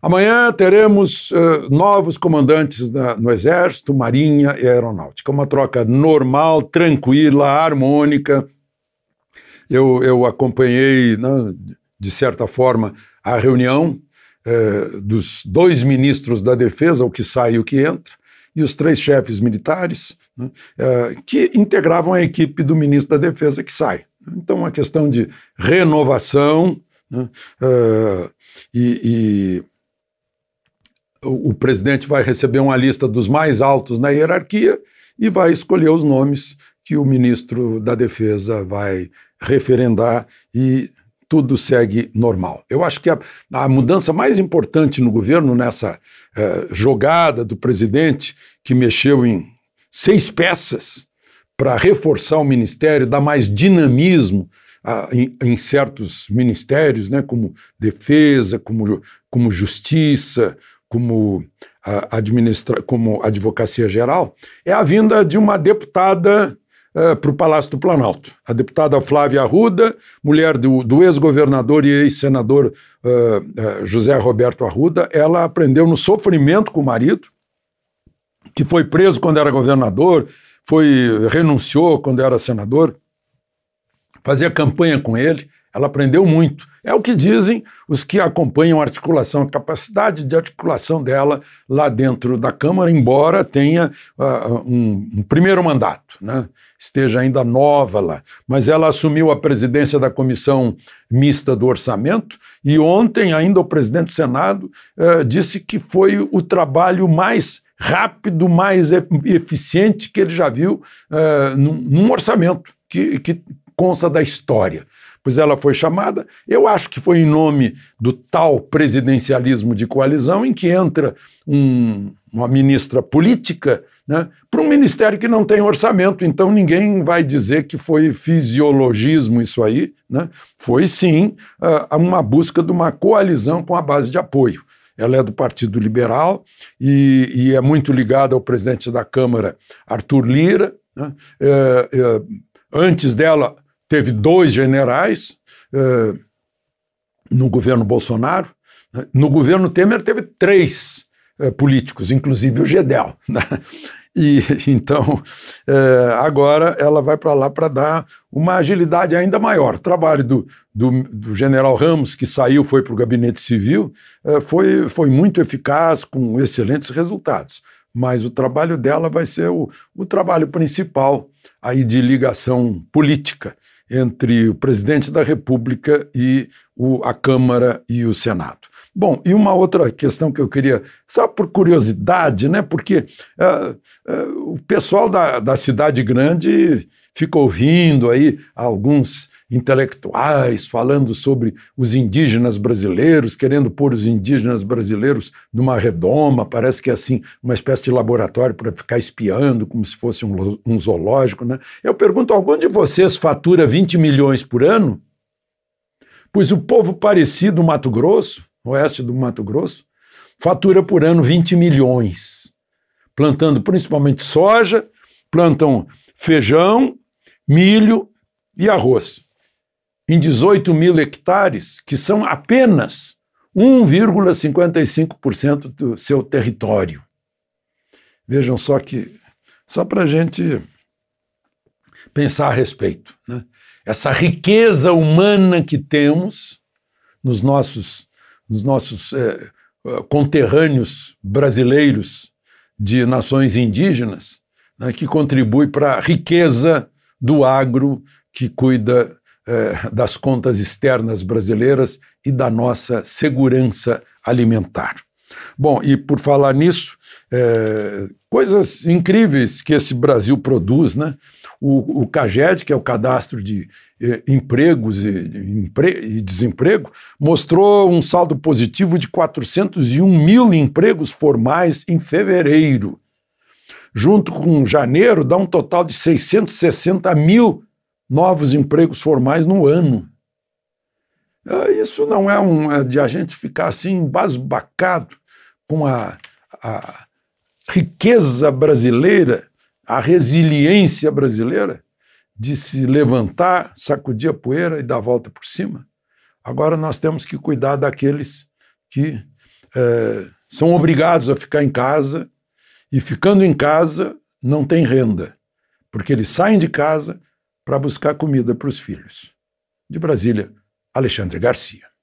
Amanhã teremos uh, novos comandantes no Exército, Marinha e Aeronáutica. Uma troca normal, tranquila, harmônica. Eu, eu acompanhei, né, de certa forma, a reunião eh, dos dois ministros da Defesa, o que sai e o que entra, e os três chefes militares, né, eh, que integravam a equipe do ministro da Defesa que sai. Então, uma questão de renovação né, eh, e, e o presidente vai receber uma lista dos mais altos na hierarquia e vai escolher os nomes que o ministro da Defesa vai referendar e tudo segue normal. Eu acho que a, a mudança mais importante no governo, nessa eh, jogada do presidente que mexeu em seis peças para reforçar o ministério, dar mais dinamismo ah, em, em, certos ministérios, né, como defesa, como, como justiça, como, administra como advocacia geral, é a vinda de uma deputada uh, eh, para o Palácio do Planalto. A deputada Flávia Arruda, mulher do, do ex-governador e ex-senador uh, uh, José Roberto Arruda, ela aprendeu no sofrimento com o marido, que foi preso quando era governador, foi renunciou quando era senador, fazia campanha com ele, ela aprendeu muito. É o que dizem os que acompanham a articulação, a capacidade de articulação dela lá dentro da Câmara, embora tenha uh, um, um, primeiro mandato, né? esteja ainda nova lá. Mas ela assumiu a presidência da Comissão Mista do Orçamento e ontem ainda o presidente do Senado uh, disse que foi o trabalho mais rápido, mais eficiente que ele já viu uh, num, num orçamento que, que consta da história pois ela foi chamada, eu acho que foi em nome do tal presidencialismo de coalizão, em que entra um, uma ministra política né, para um ministério que não tem orçamento, então ninguém vai dizer que foi fisiologismo isso aí, né? foi sim ah, uma busca de uma coalizão com a base de apoio. Ela é do Partido Liberal e, e é muito ligada ao presidente da Câmara, Arthur Lira. Né? É, é, antes dela, teve dois generais eh, no governo Bolsonaro. Né? No governo Temer teve três eh, políticos, inclusive o Gedel. Né? E então eh, agora ela vai para lá para dar uma agilidade ainda maior. O trabalho do, do, do general Ramos, que saiu, foi para o gabinete civil, foi, foi muito eficaz, com excelentes resultados mas o trabalho dela vai ser o, o trabalho principal aí de ligação política entre o presidente da República e o, a Câmara e o Senado. Bom, e uma outra questão que eu queria, só por curiosidade, né? Porque uh, uh, o pessoal da, da cidade grande fica ouvindo aí alguns intelectuais falando sobre os indígenas brasileiros, querendo pôr os indígenas brasileiros numa redoma, parece que é assim, uma espécie de laboratório para ficar espiando, como se fosse um, um zoológico. Né? Eu pergunto: algum de vocês fatura 20 milhões por ano? Pois o povo parecido do Mato Grosso, oeste do Mato Grosso, fatura por ano 20 milhões, plantando principalmente soja, plantam feijão, milho e arroz em 18 mil hectares, que são apenas 1,55% do seu território. Vejam só que, só para a gente pensar a respeito, né? essa riqueza humana que temos nos nossos, nos nossos é, conterrâneos brasileiros de nações indígenas, né, que contribui para a riqueza do agro que cuida eh, das contas externas brasileiras e da nossa segurança alimentar. Bom, e por falar nisso, é, coisas incríveis que esse Brasil produz, né? O, o CAGED, que é o Cadastro de eh, Empregos e, empre e, Desemprego, mostrou um saldo positivo de 401 mil empregos formais em fevereiro. Junto com janeiro, dá um total de 660 mil novos empregos formais no ano. Ah, isso não é um, é de a gente ficar assim embasbacado com a, a riqueza brasileira, a resiliência brasileira de se levantar, sacudir a poeira e dar a volta por cima. Agora nós temos que cuidar daqueles que é, são obrigados a ficar em casa e ficando em casa não tem renda, porque eles saem de casa, para buscar comida para os filhos. De Brasília, Alexandre Garcia.